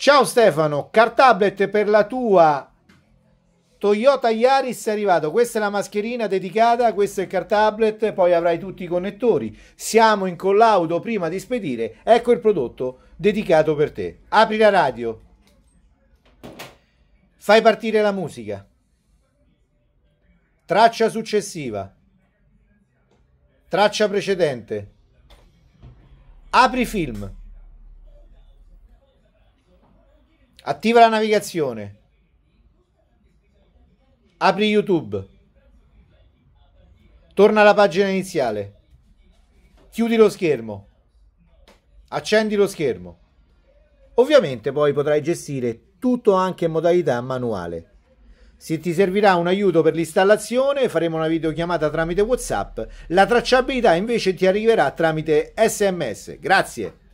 Ciao Stefano, car tablet per la tua Toyota Yaris è arrivato, questa è la mascherina dedicata, questo è il car tablet, poi avrai tutti i connettori. Siamo in collaudo prima di spedire, ecco il prodotto dedicato per te. Apri la radio, fai partire la musica, traccia successiva, traccia precedente, apri film. Attiva la navigazione. Apri YouTube. Torna alla pagina iniziale. Chiudi lo schermo. Accendi lo schermo. Ovviamente poi potrai gestire tutto anche in modalità manuale. Se ti servirà un aiuto per l'installazione, faremo una videochiamata tramite WhatsApp. La tracciabilità invece ti arriverà tramite SMS. Grazie.